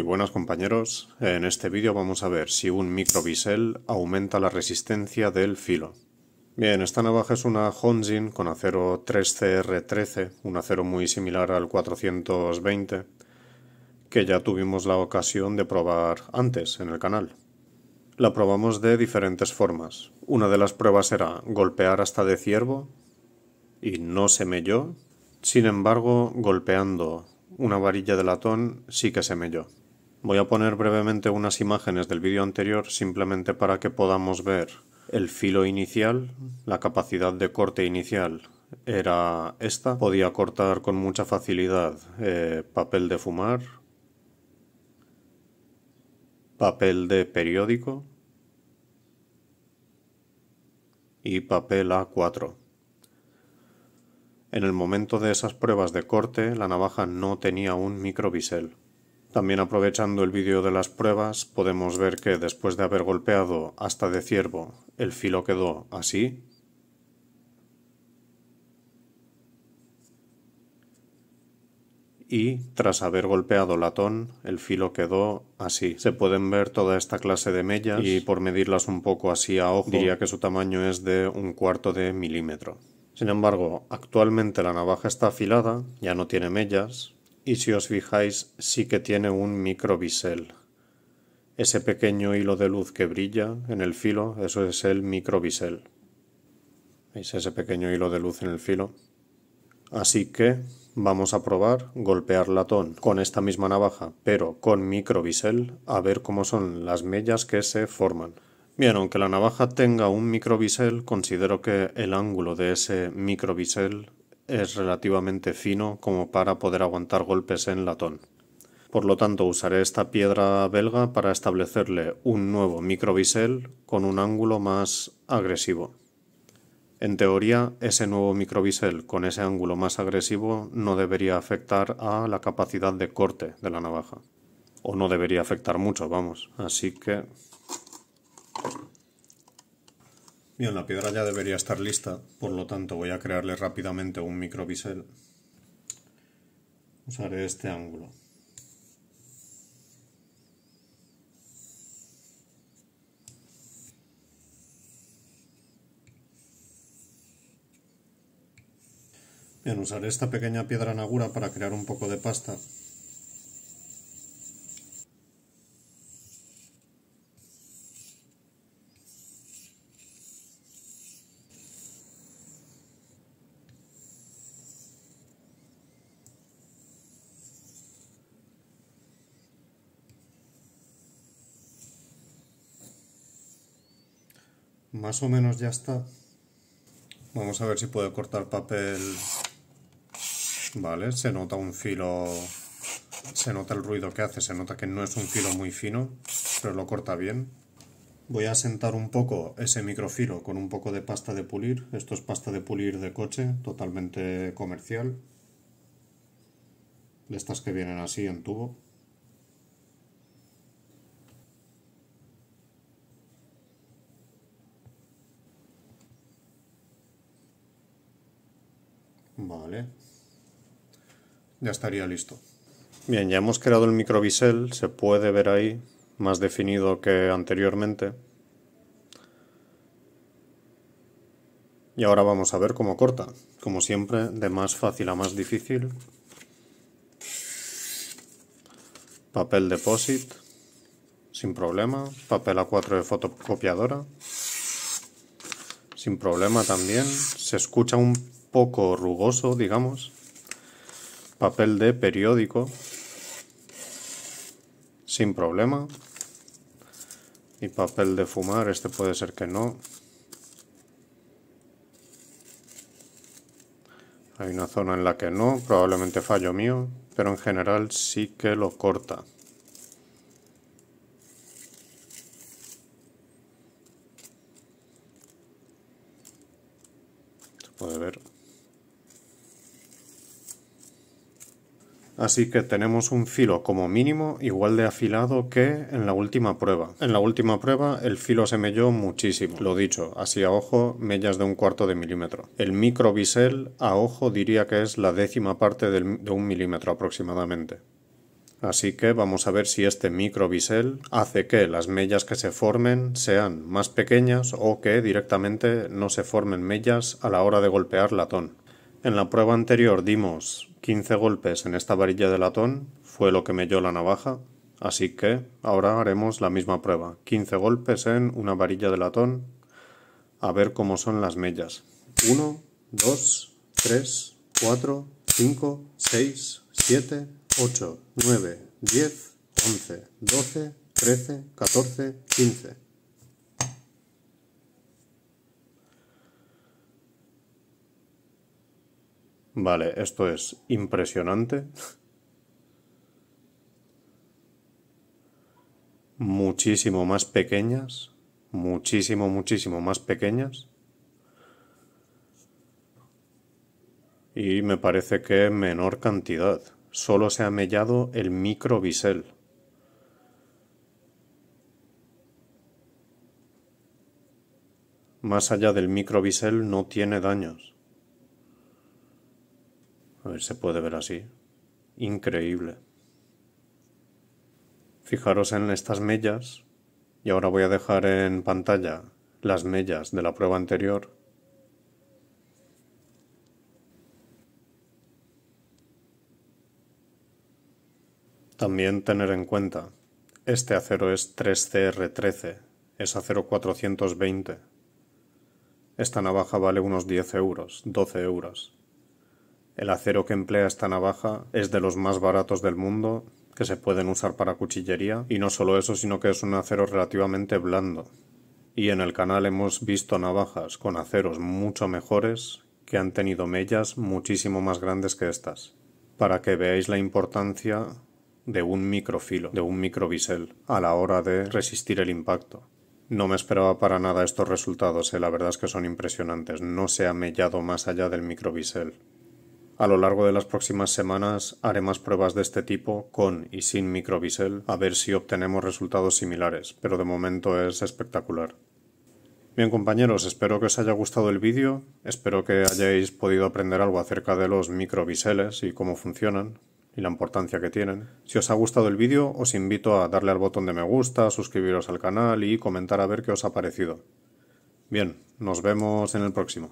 Muy buenas compañeros, en este vídeo vamos a ver si un micro bisel aumenta la resistencia del filo. Bien, esta navaja es una Honjin con acero 3CR13, un acero muy similar al 420, que ya tuvimos la ocasión de probar antes en el canal. La probamos de diferentes formas. Una de las pruebas era golpear hasta de ciervo, y no se melló, sin embargo golpeando una varilla de latón sí que se melló. Voy a poner brevemente unas imágenes del vídeo anterior simplemente para que podamos ver el filo inicial, la capacidad de corte inicial era esta, podía cortar con mucha facilidad eh, papel de fumar, papel de periódico y papel A4. En el momento de esas pruebas de corte la navaja no tenía un microbisel. También aprovechando el vídeo de las pruebas, podemos ver que después de haber golpeado hasta de ciervo, el filo quedó así. Y tras haber golpeado latón, el filo quedó así. Se pueden ver toda esta clase de mellas y por medirlas un poco así a ojo, diría que su tamaño es de un cuarto de milímetro. Sin embargo, actualmente la navaja está afilada, ya no tiene mellas, y si os fijáis sí que tiene un micro bisel. Ese pequeño hilo de luz que brilla en el filo, eso es el micro bisel. ¿Veis ese pequeño hilo de luz en el filo? Así que vamos a probar golpear latón con esta misma navaja, pero con micro bisel, a ver cómo son las mellas que se forman. Bien, aunque la navaja tenga un micro bisel, considero que el ángulo de ese micro bisel es relativamente fino como para poder aguantar golpes en latón. Por lo tanto, usaré esta piedra belga para establecerle un nuevo bisel con un ángulo más agresivo. En teoría, ese nuevo bisel con ese ángulo más agresivo no debería afectar a la capacidad de corte de la navaja. O no debería afectar mucho, vamos. Así que Bien, la piedra ya debería estar lista, por lo tanto voy a crearle rápidamente un microbisel. Usaré este ángulo. Bien, usaré esta pequeña piedra nagura para crear un poco de pasta más o menos ya está. Vamos a ver si puedo cortar papel. Vale, se nota un filo... Se nota el ruido que hace, se nota que no es un filo muy fino, pero lo corta bien. Voy a sentar un poco ese microfilo con un poco de pasta de pulir. Esto es pasta de pulir de coche, totalmente comercial. estas que vienen así en tubo. Vale. Ya estaría listo. Bien, ya hemos creado el microbisel, se puede ver ahí, más definido que anteriormente. Y ahora vamos a ver cómo corta. Como siempre, de más fácil a más difícil. Papel deposit, sin problema. Papel A4 de fotocopiadora, sin problema también. Se escucha un poco rugoso, digamos, papel de periódico, sin problema, y papel de fumar, este puede ser que no. Hay una zona en la que no, probablemente fallo mío, pero en general sí que lo corta. Se puede ver. Así que tenemos un filo como mínimo igual de afilado que en la última prueba. En la última prueba el filo se melló muchísimo. Lo dicho, así a ojo, mellas de un cuarto de milímetro. El microbisel a ojo diría que es la décima parte de un milímetro aproximadamente. Así que vamos a ver si este microbisel hace que las mellas que se formen sean más pequeñas o que directamente no se formen mellas a la hora de golpear latón. En la prueba anterior dimos 15 golpes en esta varilla de latón, fue lo que melló la navaja, así que ahora haremos la misma prueba, 15 golpes en una varilla de latón, a ver cómo son las mellas. 1, 2, 3, 4, 5, 6, 7, 8, 9, 10, 11, 12, 13, 14, 15. Vale, esto es impresionante. Muchísimo más pequeñas. Muchísimo, muchísimo más pequeñas. Y me parece que menor cantidad. Solo se ha mellado el microbisel. Más allá del microbisel no tiene daños. A ver, se puede ver así. Increíble. Fijaros en estas mellas. Y ahora voy a dejar en pantalla las mellas de la prueba anterior. También tener en cuenta, este acero es 3CR13, es acero 420. Esta navaja vale unos 10 euros, 12 euros. El acero que emplea esta navaja es de los más baratos del mundo, que se pueden usar para cuchillería, y no solo eso, sino que es un acero relativamente blando. Y en el canal hemos visto navajas con aceros mucho mejores que han tenido mellas muchísimo más grandes que estas, para que veáis la importancia de un microfilo, de un microbisel, a la hora de resistir el impacto. No me esperaba para nada estos resultados, ¿eh? la verdad es que son impresionantes. No se ha mellado más allá del microbisel. A lo largo de las próximas semanas haré más pruebas de este tipo con y sin microbisel a ver si obtenemos resultados similares, pero de momento es espectacular. Bien compañeros, espero que os haya gustado el vídeo, espero que hayáis podido aprender algo acerca de los microbiseles y cómo funcionan y la importancia que tienen. Si os ha gustado el vídeo, os invito a darle al botón de me gusta, suscribiros al canal y comentar a ver qué os ha parecido. Bien, nos vemos en el próximo.